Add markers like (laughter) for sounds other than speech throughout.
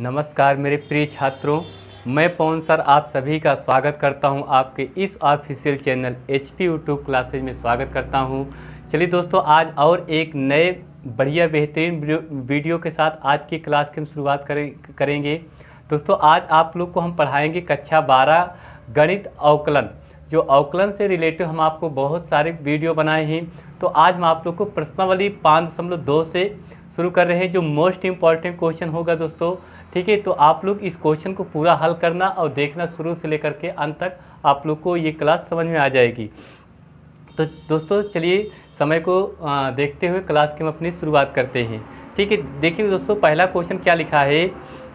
नमस्कार मेरे प्रिय छात्रों मैं पवन सर आप सभी का स्वागत करता हूं आपके इस official channel H P YouTube classes में स्वागत करता हूं चलिए दोस्तों आज और एक नए बढ़िया बेहतरीन वीडियो के साथ आज की क्लास की हम शुरुआत करें करेंगे दोस्तों आज आप लोग को हम पढ़ाएंगे कक्षा बारह गणित अवकलन जो अवकलन से रिलेटेड हम आपको बहुत सारे वीडियो बनाए हैं तो आज हम आप लोग को प्रश्नावली पाँच दशमलव दो से शुरू कर रहे हैं जो मोस्ट इम्पॉर्टेंट क्वेश्चन होगा दोस्तों ठीक है तो आप लोग इस क्वेश्चन को पूरा हल करना और देखना शुरू से लेकर के अंत तक आप लोग को ये क्लास समझ में आ जाएगी तो दोस्तों चलिए समय को देखते हुए क्लास की हम अपनी शुरुआत करते हैं ठीक है देखिए दोस्तों पहला क्वेश्चन क्या लिखा है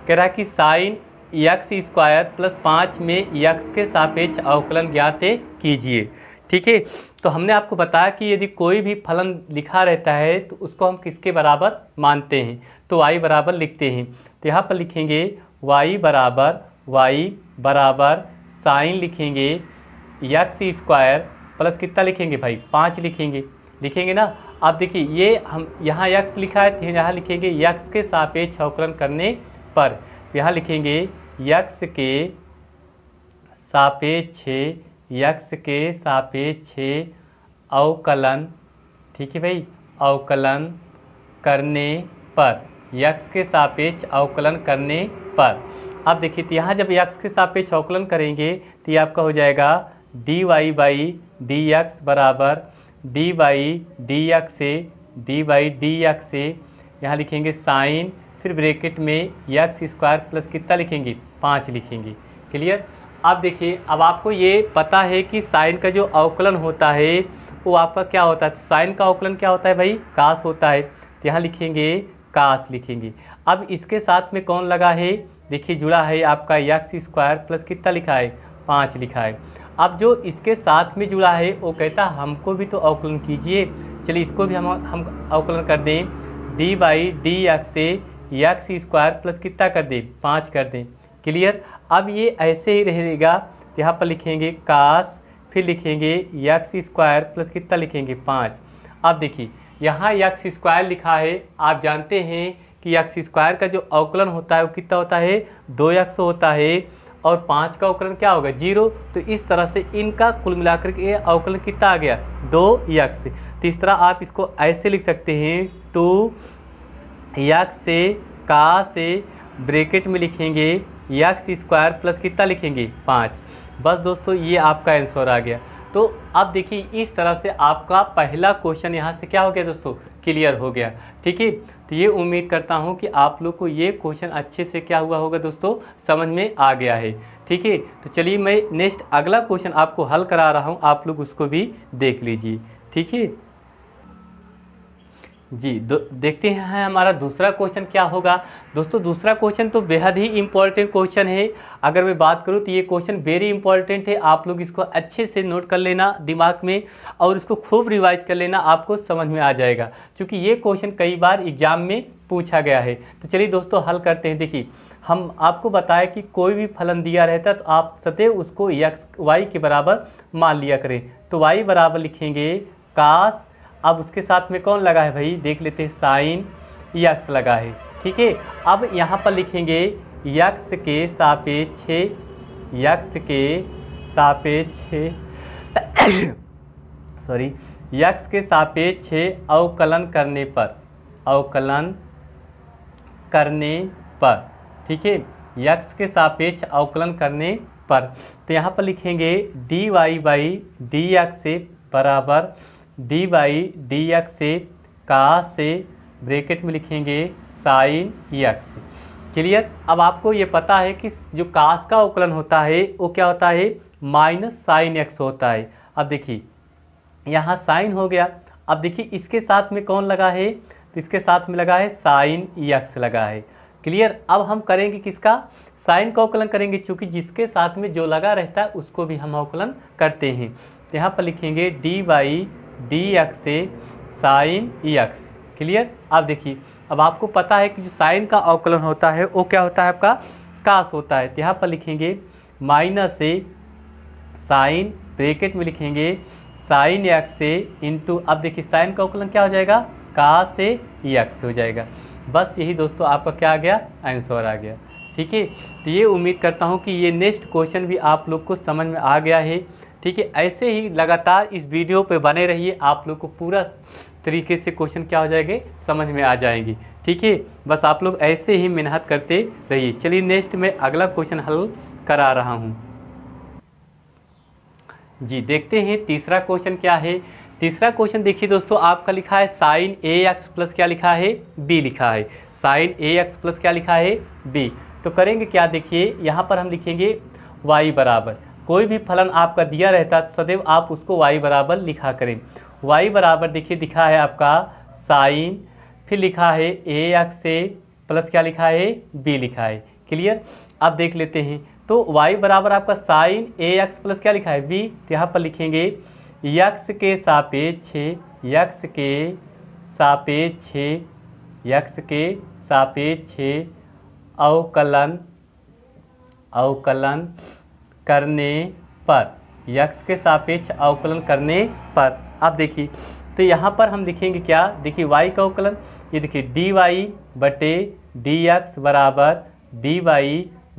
कह रहा कि साइन यक्स स्क्वायर प्लस पाँच में यक्स के सापेक्ष अवकलन ज्ञात कीजिए ठीक है तो हमने आपको बताया कि यदि कोई भी फलन लिखा रहता है तो उसको हम किसके बराबर मानते हैं तो y बराबर लिखते हैं तो यहाँ पर लिखेंगे y बराबर y बराबर साइन लिखेंगे यक्स स्क्वायर प्लस कितना लिखेंगे भाई पाँच लिखेंगे लिखेंगे ना आप देखिए ये हम यहाँ यक्स लिखा है तो यहाँ लिखेंगे यक्स के सापेक्ष अवकलन करने पर यहाँ लिखेंगे यक्स के सापेक्ष यक्ष के सापेक्ष अवकलन ठीक है भाई अवकलन करने पर यक्ष के सापेक्ष अवकलन करने पर आप देखिए तो यहाँ जब यक्ष के सापेक्ष अवकलन करेंगे तो ये आपका हो जाएगा d y by d x बराबर डी वाई डी एक्स से डी बाई डी एक्स से यहाँ लिखेंगे साइन फिर ब्रेकेट में यक्स स्क्वायर प्लस कितना लिखेंगे पाँच लिखेंगे क्लियर अब देखिए अब आपको ये पता है कि साइन का जो अवकलन होता है वो आपका क्या होता है तो साइन का अवकलन क्या होता है भाई कास होता है तो यहाँ लिखेंगे कास लिखेंगे अब इसके साथ में कौन लगा है देखिए जुड़ा है आपका यक्स स्क्वायर प्लस कितना लिखा है पाँच लिखा है अब जो इसके साथ में जुड़ा है वो कहता हमको भी तो अवकलन कीजिए चलिए इसको भी हम हम अवकलन कर दें डी बाई डी यक्स से यक्स स्क्वायर प्लस कितना कर दें पाँच कर दें क्लियर अब ये ऐसे ही रहेगा यहाँ पर लिखेंगे काश फिर लिखेंगे यक्स स्क्वायर प्लस कितना लिखेंगे पाँच अब देखिए यहाँ यक्स स्क्वायर लिखा है आप जानते हैं कि यक्स स्क्वायर का जो अवकलन होता है वो कितना होता है दो यक्स होता है और पाँच का अवकलन क्या होगा जीरो तो इस तरह से इनका कुल मिलाकर के अवकलन कितना आ गया दो यक्स तो इस तरह आप इसको ऐसे लिख सकते हैं टू यक्स से का से ब्रेकेट में लिखेंगे यक्स स्क्वायर प्लस कितना लिखेंगे पाँच बस दोस्तों ये आपका आंसर आ गया तो अब देखिए इस तरह से आपका पहला क्वेश्चन यहाँ से क्या हो गया दोस्तों क्लियर हो गया ठीक है तो ये उम्मीद करता हूँ कि आप लोग को ये क्वेश्चन अच्छे से क्या हुआ होगा दोस्तों समझ में आ गया है ठीक है तो चलिए मैं नेक्स्ट अगला क्वेश्चन आपको हल करा रहा हूँ आप लोग उसको भी देख लीजिए ठीक है जी दो, देखते हैं हमारा दूसरा क्वेश्चन क्या होगा दोस्तों दूसरा क्वेश्चन तो बेहद ही इम्पॉर्टेंट क्वेश्चन है अगर मैं बात करूं तो ये क्वेश्चन वेरी इंपॉर्टेंट है आप लोग इसको अच्छे से नोट कर लेना दिमाग में और इसको खूब रिवाइज कर लेना आपको समझ में आ जाएगा क्योंकि ये क्वेश्चन कई बार एग्जाम में पूछा गया है तो चलिए दोस्तों हल करते हैं देखिए हम आपको बताया कि कोई भी फलन दिया रहता तो आप सतह उसको यक्स वाई के बराबर मान लिया करें तो वाई बराबर लिखेंगे काश अब उसके साथ में कौन लगा है भाई देख लेते हैं साइन यक्स लगा है ठीक है अब यहाँ पर लिखेंगे यक्स के सापेक्ष यक्स के सापेक्ष (coughs) सॉरी यक्स के सापेक्ष अवकलन करने पर अवकलन करने पर ठीक है यक्स के सापेक्ष अवकलन करने पर तो यहाँ पर लिखेंगे d y by d x बराबर डी वाई डी एक्स से का से ब्रेकेट में लिखेंगे साइन यक्स क्लियर अब आपको ये पता है कि जो कास का उकलन होता है वो क्या होता है माइनस साइन एक्स होता है अब देखिए यहाँ साइन हो गया अब देखिए इसके साथ में कौन लगा है तो इसके साथ में लगा है साइन यक्स लगा है क्लियर अब हम करेंगे किसका साइन का अवकलन करेंगे क्योंकि जिसके साथ में जो लगा रहता है उसको भी हम अवकलन करते हैं तो यहाँ पर लिखेंगे डी बाई डी एक्स से साइन ई एक्स क्लियर अब देखिए अब आपको पता है कि जो साइन का अवकलन होता है वो क्या होता है आपका कास होता है तो यहाँ पर लिखेंगे माइनस से साइन ब्रेकेट में लिखेंगे साइन एक्स से इंटू अब देखिए साइन का अवकलन क्या हो जाएगा कास से एक्स हो जाएगा बस यही दोस्तों आपका क्या आ गया आंसर आ गया ठीक है तो ये उम्मीद करता हूँ कि ये नेक्स्ट क्वेश्चन भी आप लोग को समझ में आ गया है ठीक है ऐसे ही लगातार इस वीडियो पे बने रहिए आप लोग को पूरा तरीके से क्वेश्चन क्या हो जाएंगे समझ में आ जाएंगे ठीक है बस आप लोग ऐसे ही मेहनत करते रहिए चलिए नेक्स्ट में अगला क्वेश्चन हल करा रहा हूँ जी देखते हैं तीसरा क्वेश्चन क्या है तीसरा क्वेश्चन देखिए दोस्तों आपका लिखा है साइन ए एक्स प्लस क्या लिखा है बी लिखा है साइन ए एक्स प्लस क्या लिखा है बी तो करेंगे क्या देखिए यहाँ पर हम लिखेंगे वाई बराबर कोई भी फलन आपका दिया रहता तो सदैव आप उसको वाई बराबर लिखा करें वाई बराबर देखिए दिखा है आपका साइन फिर लिखा है ए एक्स ए प्लस क्या लिखा है बी लिखा है क्लियर आप देख लेते हैं तो वाई बराबर आपका साइन ए एक्स प्लस क्या लिखा है बी तो यहाँ पर लिखेंगे यक्स के सापेक्ष यक्स के सापेक्ष यक्स के सापेक्ष अवकलन अवकलन करने पर यक्स के सापेक्ष अवकलन करने पर आप देखिए तो यहाँ पर हम लिखेंगे क्या देखिए वाई का अवकलन ये देखिए डी वाई बटे डी एक्स बराबर डी वाई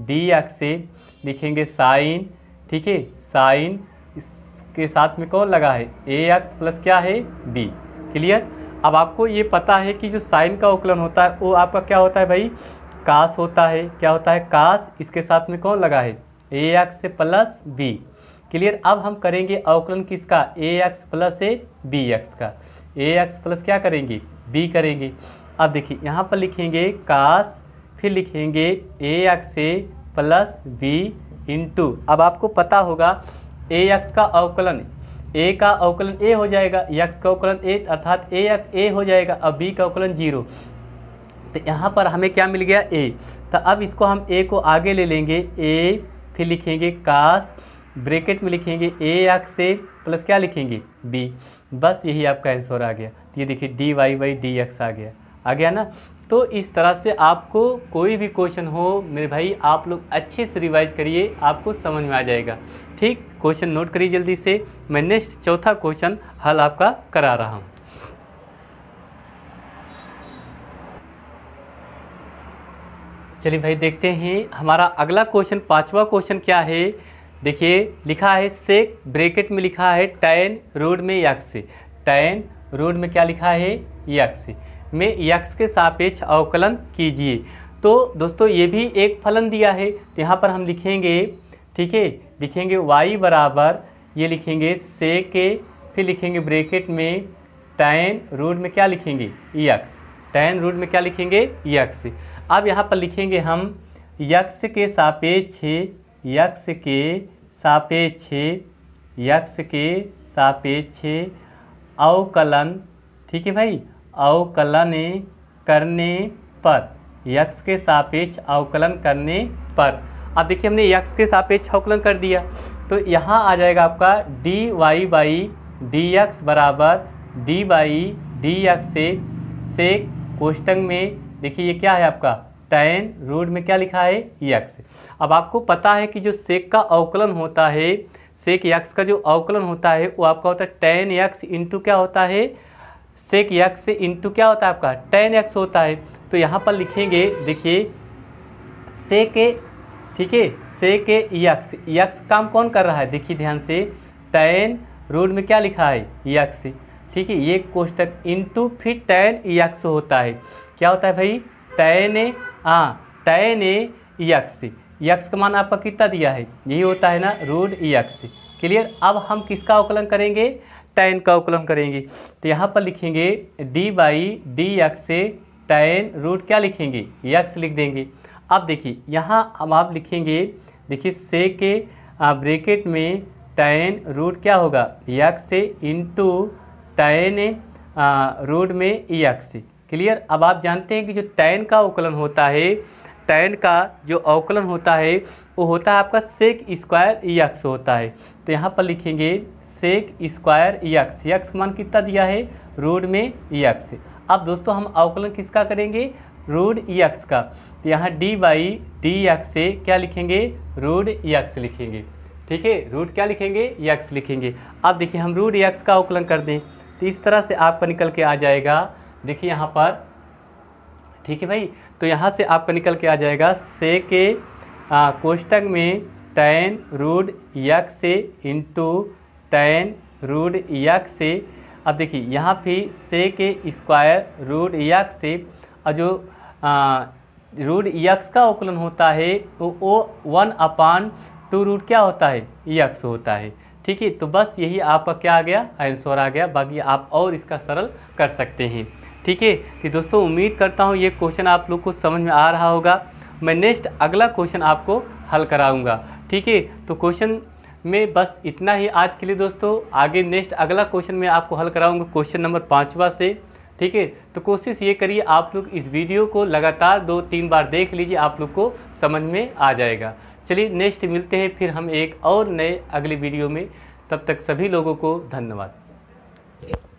डी एक्स से लिखेंगे साइन ठीक है साइन इसके साथ में कौन लगा है ए एक्स प्लस क्या है बी क्लियर अब आपको ये पता है कि जो साइन का अवकलन होता है वो आपका क्या होता है भाई कास होता है क्या होता है कास इसके साथ में कौन लगा है a x plus b clear अब हम करेंगे अवकलन किसका a x plus a b x का ए एक्स प्लस क्या करेंगे बी करेंगे अब देखिए यहाँ पर लिखेंगे कास फिर लिखेंगे a x a plus b into अब आपको पता होगा ए एक्स का अवकलन ए का अवकलन ए हो जाएगा एक्स का अवकलन ए अर्थात ए ए हो जाएगा अब बी का अवकलन जीरो तो यहाँ पर हमें क्या मिल गया ए तो अब इसको हम ए को आगे ले लेंगे ए फिर लिखेंगे कास ब्रेकेट में लिखेंगे ए एक्स ए प्लस क्या लिखेंगे बी बस यही आपका आंसर आ गया तो ये देखिए d y y d x आ गया आ गया ना तो इस तरह से आपको कोई भी क्वेश्चन हो मेरे भाई आप लोग अच्छे से रिवाइज करिए आपको समझ में आ जाएगा ठीक क्वेश्चन नोट करिए जल्दी से मैं नेक्स्ट चौथा क्वेश्चन हल आपका करा रहा हूँ चलिए भाई देखते हैं हमारा अगला क्वेश्चन पांचवा क्वेश्चन क्या है देखिए लिखा है सेक ब्रेकेट में लिखा है टैन रोड में यक्स टैन रोड में क्या लिखा है यक्स में यक्स के सापेक्ष अवकलन कीजिए तो दोस्तों ये भी एक फलन दिया है तो यहाँ पर हम लिखेंगे ठीक है लिखेंगे y बराबर ये लिखेंगे से के फिर लिखेंगे ब्रेकेट में टैन रूट में क्या लिखेंगे ई एक्स टेन रूट में क्या लिखेंगे यक्स अब यहाँ पर लिखेंगे हम यक्ष के सापेक्ष यक्स के सापेक्ष यक्स के सापेक्ष अवकलन ठीक है भाई अवकलन करने पर यक्ष के सापेक्ष अवकलन करने पर अब देखिए हमने यक्ष के सापेक्ष अवकलन कर दिया तो यहाँ आ जाएगा आपका d y by d x बराबर डी बाई डी एक्स से सेक कोष्टंग में देखिए ये क्या है आपका टैन रूट में क्या लिखा है यक्स e अब आपको पता है कि जो सेक का अवकलन होता है सेक यक्स e का जो अवकलन होता है वो आपका होता है टैन यक्स इंटू क्या होता है सेक यक्स इंटू क्या होता है आपका टैन यक्स e होता है तो यहाँ पर लिखेंगे देखिए से के ठीक है से के यक्स यक्स काम कौन कर रहा है देखिए ध्यान से टैन रूट में क्या लिखा है यक्स ठीक है ये कोष्टक इंटू फिर टैन यक्स होता है क्या होता है भाई ए हाँ ए यक्स यक्स का मान आपका कितना दिया है यही होता है ना रूड यक्स क्लियर अब हम किसका अवकलन करेंगे टैन का अवकलन करेंगे तो यहाँ पर लिखेंगे d by d x tan root क्या लिखेंगे यक्स लिख देंगे अब देखिए यहाँ अब आप लिखेंगे देखिए से के ब्रेकेट में टैन रूट क्या होगा यक्स इंटू तयन रूट में ई एक्स क्लियर अब आप जानते हैं कि जो तयन का अवकलन होता है टैन का जो अवकलन होता है वो होता है आपका सेक स्क्वायर ई एक्स होता है तो यहाँ पर लिखेंगे sec square e x x मान कितना दिया है रूट में ई e एक्स अब दोस्तों हम अवकलन किसका करेंगे रूट ई e एक्स का तो यहाँ डी बाई डी एक्स से क्या लिखेंगे रूट ई e एक्स लिखेंगे ठीक है रूट क्या लिखेंगे ई एक्स लिखेंगे अब देखिए हम रूट ई एक्स का अवकलन कर दें तो इस तरह से आपका निकल के आ जाएगा देखिए यहाँ पर ठीक है भाई तो यहाँ से आपका निकल के आ जाएगा से के कोष्टक में टैन रूड यक से इंटू टैन रूड यक से अब देखिए यहाँ पे से के स्क्वायर रूड यक से और जो आ, यक्स का उकलन होता है तो वो वन अपान टू रूट क्या होता है यक्स e होता है ठीक है तो बस यही आपका क्या आ गया आंसर आ गया बाकी आप और इसका सरल कर सकते हैं ठीक है तो दोस्तों उम्मीद करता हूँ ये क्वेश्चन आप लोग को समझ में आ रहा होगा मैं नेक्स्ट अगला क्वेश्चन आपको हल कराऊँगा ठीक है तो क्वेश्चन में बस इतना ही आज के लिए दोस्तों आगे नेक्स्ट अगला क्वेश्चन मैं आपको हल कराऊँगा क्वेश्चन नंबर पाँचवा से ठीक है तो कोशिश ये करिए आप लोग इस वीडियो को लगातार दो तीन बार देख लीजिए आप लोग को समझ में आ जाएगा चलिए नेक्स्ट मिलते हैं फिर हम एक और नए अगले वीडियो में तब तक सभी लोगों को धन्यवाद